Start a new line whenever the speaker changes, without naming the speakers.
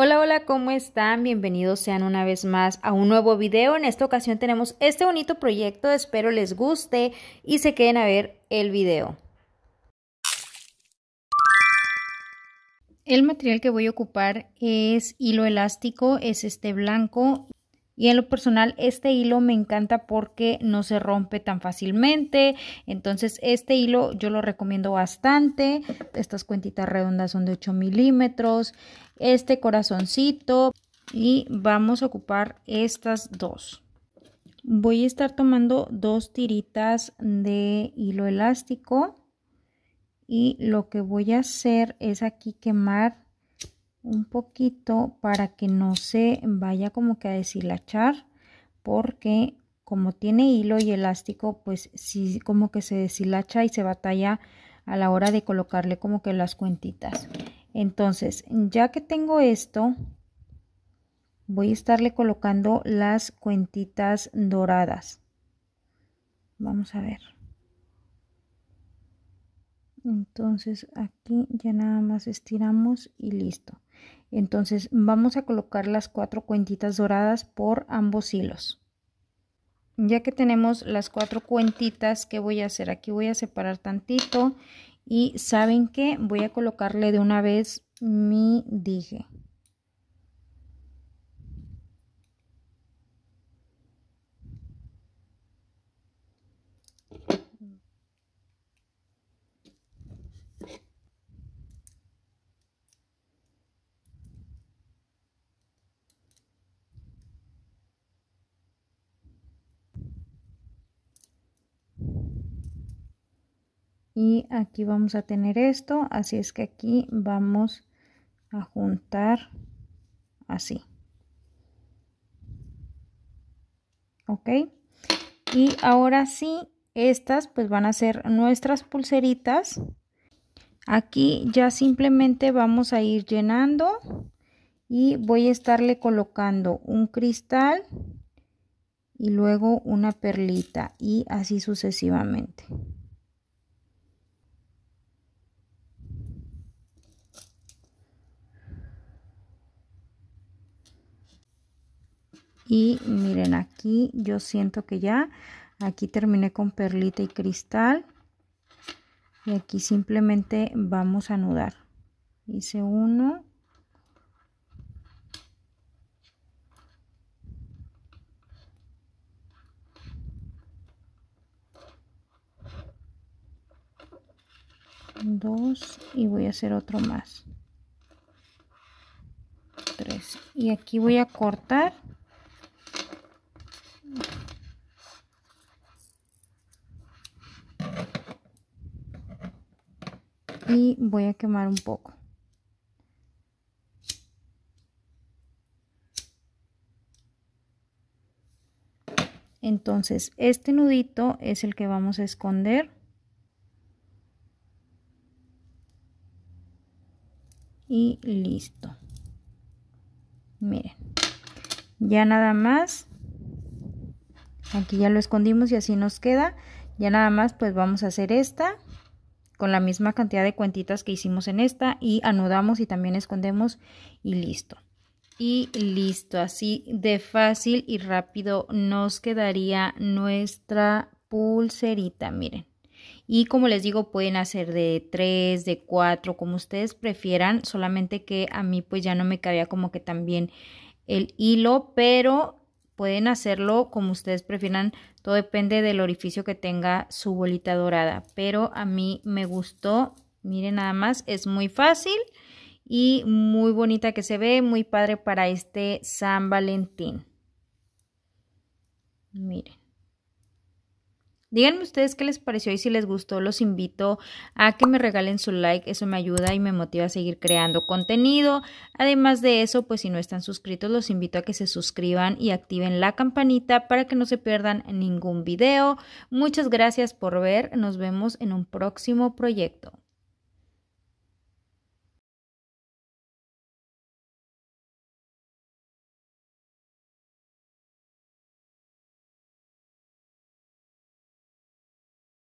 Hola, hola, ¿cómo están? Bienvenidos sean una vez más a un nuevo video. En esta ocasión tenemos este bonito proyecto, espero les guste y se queden a ver el video. El material que voy a ocupar es hilo elástico, es este blanco y en lo personal, este hilo me encanta porque no se rompe tan fácilmente. Entonces, este hilo yo lo recomiendo bastante. Estas cuentitas redondas son de 8 milímetros. Este corazoncito. Y vamos a ocupar estas dos. Voy a estar tomando dos tiritas de hilo elástico. Y lo que voy a hacer es aquí quemar un poquito para que no se vaya como que a deshilachar porque como tiene hilo y elástico pues sí como que se deshilacha y se batalla a la hora de colocarle como que las cuentitas entonces ya que tengo esto voy a estarle colocando las cuentitas doradas vamos a ver entonces aquí ya nada más estiramos y listo entonces vamos a colocar las cuatro cuentitas doradas por ambos hilos. Ya que tenemos las cuatro cuentitas, ¿qué voy a hacer? Aquí voy a separar tantito y ¿saben que Voy a colocarle de una vez mi dije. y aquí vamos a tener esto así es que aquí vamos a juntar así ok y ahora sí estas pues van a ser nuestras pulseritas aquí ya simplemente vamos a ir llenando y voy a estarle colocando un cristal y luego una perlita y así sucesivamente y miren aquí yo siento que ya aquí terminé con perlita y cristal y aquí simplemente vamos a anudar hice uno dos y voy a hacer otro más tres y aquí voy a cortar y voy a quemar un poco. Entonces, este nudito es el que vamos a esconder. Y listo. Miren. Ya nada más. Aquí ya lo escondimos y así nos queda. Ya nada más pues vamos a hacer esta con la misma cantidad de cuentitas que hicimos en esta y anudamos y también escondemos y listo. Y listo, así de fácil y rápido nos quedaría nuestra pulserita, miren. Y como les digo, pueden hacer de 3, de 4, como ustedes prefieran, solamente que a mí pues ya no me cabía como que también el hilo, pero pueden hacerlo como ustedes prefieran, todo depende del orificio que tenga su bolita dorada. Pero a mí me gustó. Miren nada más, es muy fácil y muy bonita que se ve. Muy padre para este San Valentín. Miren. Díganme ustedes qué les pareció y si les gustó, los invito a que me regalen su like, eso me ayuda y me motiva a seguir creando contenido. Además de eso, pues si no están suscritos, los invito a que se suscriban y activen la campanita para que no se pierdan ningún video. Muchas gracias por ver, nos vemos en un próximo proyecto.